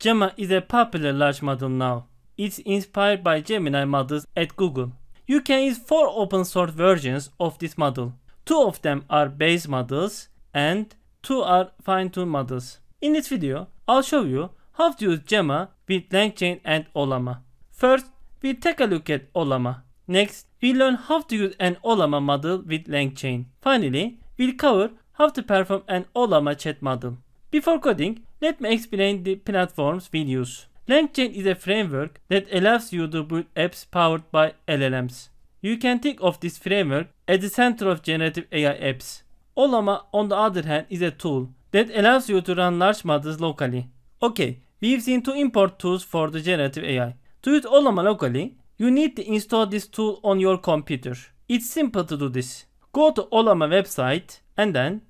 Gemma is a popular large model now. It's inspired by Gemini models at Google. You can use four open source versions of this model. Two of them are base models and two are fine-tuned models. In this video, I'll show you how to use Gemma with LangChain and Olama. First, we take a look at Olama. Next, we learn how to use an Olama model with LangChain. Finally, we'll cover how to perform an Olama chat model. Before coding, Let me explain the platform's videos. LangChain is a framework that allows you to build apps powered by LLMs. You can think of this framework as the center of generative AI apps. Olama, on the other hand, is a tool that allows you to run large models locally. Okay, we've seen two import tools for the generative AI. To use Olama locally, you need to install this tool on your computer. It's simple to do this. Go to Olama website and then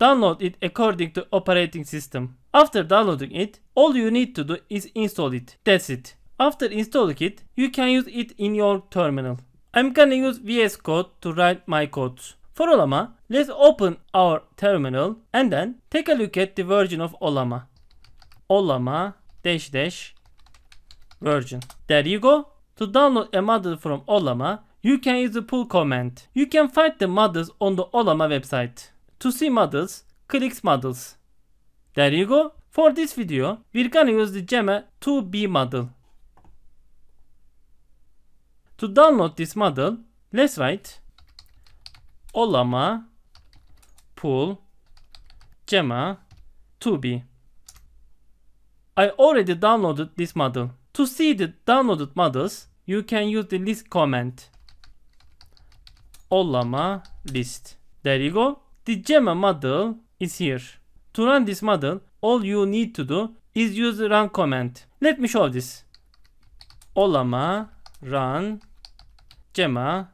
Download it according to operating system. After downloading it, all you need to do is install it. That's it. After installing it, you can use it in your terminal. I'm gonna use VS Code to write my codes. For Olama, let's open our terminal and then take a look at the version of Olama. Olama dash dash version. There you go. To download a model from Olama, you can use the pull command. You can find the models on the Olama website to see models, click models. There you go. For this video, we're gonna use the Gemma 2B model. To download this model, let's write olama pull Gemma 2B. I already downloaded this model. To see the downloaded models, you can use the list command. Olama list. There you go. The Gemma model is here. To run this model, all you need to do is use run command. Let me show this. Olama run Gemma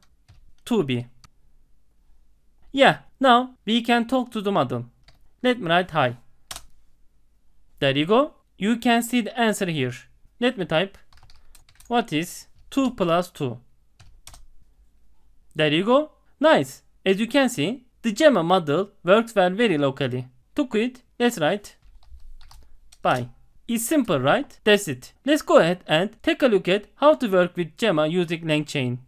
to be. Yeah, now we can talk to the model. Let me write hi. There you go. You can see the answer here. Let me type. What is 2 plus 2? There you go. Nice. As you can see, The Gemma model works well very locally. To quit, let's write bye. It's simple, right? That's it. Let's go ahead and take a look at how to work with Gemma using LangChain.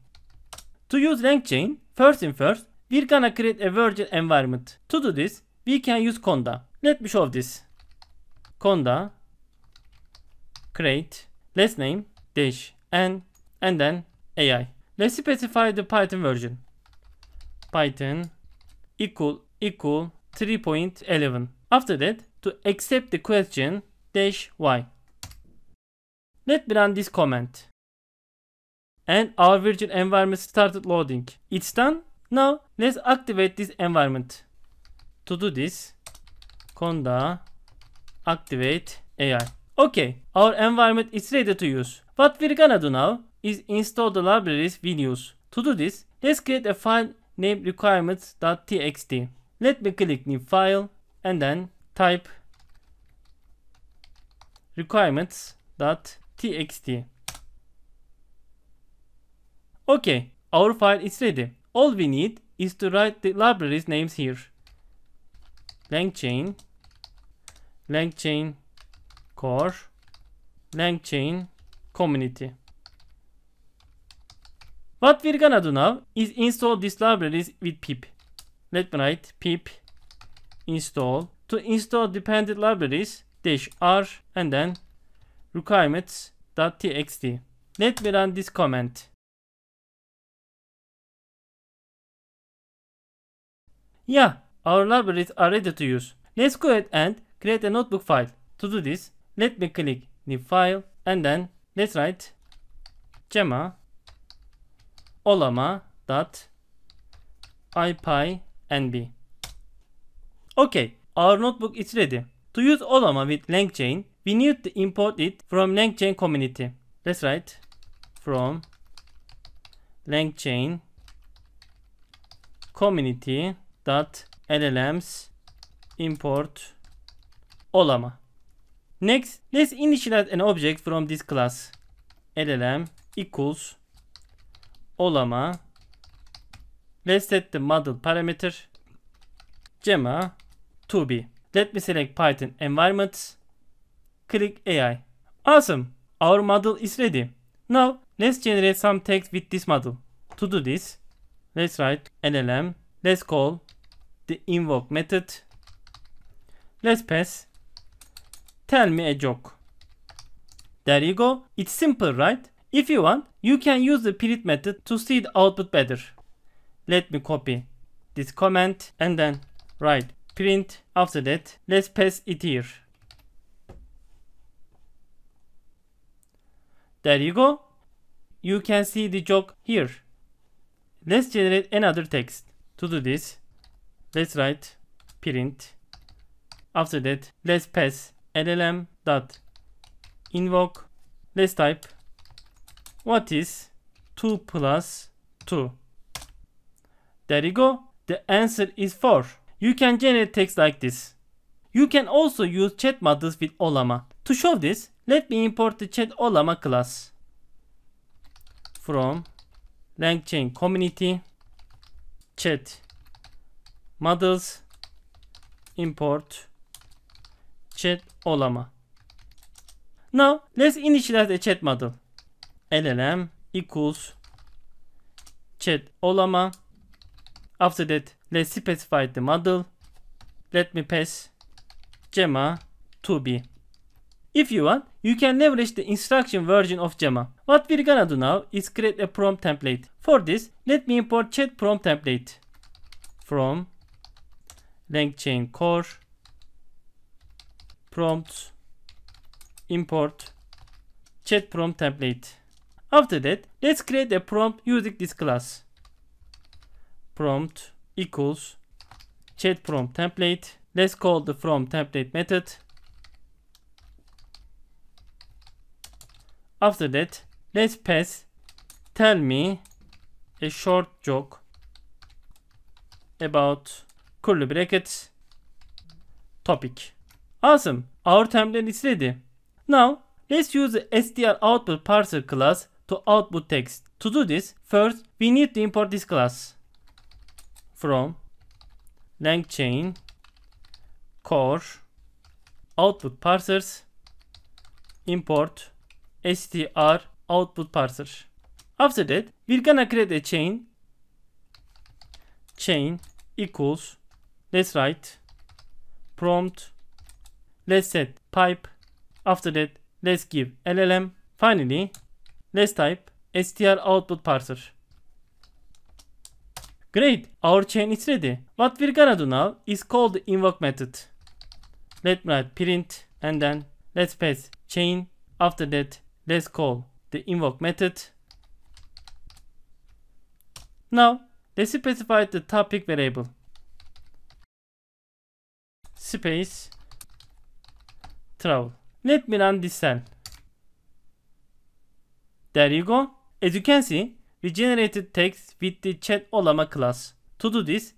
To use LangChain, first in first, we're gonna create a virtual environment. To do this, we can use Conda. Let me show this. Conda create let's name dash and and then AI. Let's specify the Python version. Python equal equal 3.11. After that, to accept the question dash y. Let me run this comment. And our virtual environment started loading. It's done. Now let's activate this environment. To do this, conda activate AI. Okay, our environment is ready to use. What we're gonna do now is install the libraries we use. To do this, let's create a file name requirements.txt. Let me click new file and then type requirements.txt. Okay, our file is ready. All we need is to write the library's names here. LangChain, LangChain core, LangChain community. What we're gonna do now is install these libraries with pip. Let me write pip install. To install dependent libraries dash r and then requirements.txt. Let me run this command. Yeah, our libraries are ready to use. Let's go ahead and create a notebook file. To do this, let me click new file and then let's write Gemma Olama dot ipy nb. Okay, our notebook is ready. To use olama with langchain, we need to import it from langchain community. Let's write from langchain community dot LLMs import olama. Next, let's initialize an object from this class. llm equals olama let's model parameter Gemma to be. Let me select Python environment. Click AI. Awesome. Our model is ready. Now let's generate some text with this model. To do this, let's write LLM. Let's call the invoke method. Let's pass. Tell me a joke. There you go. It's simple, right? If you want, you can use the print method to see the output better. Let me copy this comment and then write print. After that, let's pass it here. There you go. You can see the joke here. Let's generate another text. To do this, let's write print. After that, let's pass llm.invoke. Let's type What is 2 plus 2? There you go. The answer is 4. You can generate text like this. You can also use chat models with Olama. To show this, let me import the chat Olama class from LangChain community chat models import chat Olama. Now, let's initialize the chat model. LLM equals chat olama. After that let's specify the model. Let me pass Gemma to be. If you want, you can leverage the instruction version of Gemma. What we're gonna do now is create a prompt template. For this, let me import chat prompt template from LangChain core prompt import chat prompt template. After that, let's create a prompt using this class. Prompt equals chat prompt template. Let's call the from template method. After that, let's pass tell me a short joke about curly brackets topic. Awesome. Our template is ready. Now, let's use the str output parser class to output text. To do this, first we need to import this class from LangChain core output parsers import str output parser. After that, we're gonna create a chain. Chain equals, let's write prompt, let's set pipe. After that, let's give LLM. Finally, Let's type str output parser. Great, our chain is ready. What we're gonna do now is call the invoke method. Let me write print and then let's pass chain. After that, let's call the invoke method. Now, let's specify the topic variable. Space travel. Let me run this cell. There you go. As you can see, we generated text with the chat olama class. To do this,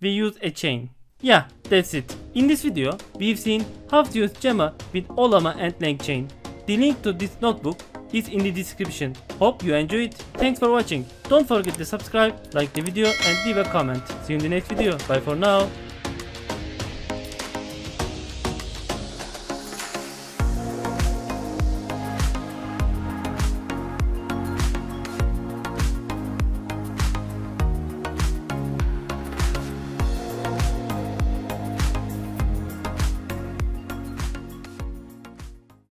we use a chain. Yeah, that's it. In this video, we've seen how to use Gemma with olama and LangChain. The link to this notebook is in the description. Hope you enjoyed. Thanks for watching. Don't forget to subscribe, like the video and leave a comment. See you in the next video. Bye for now.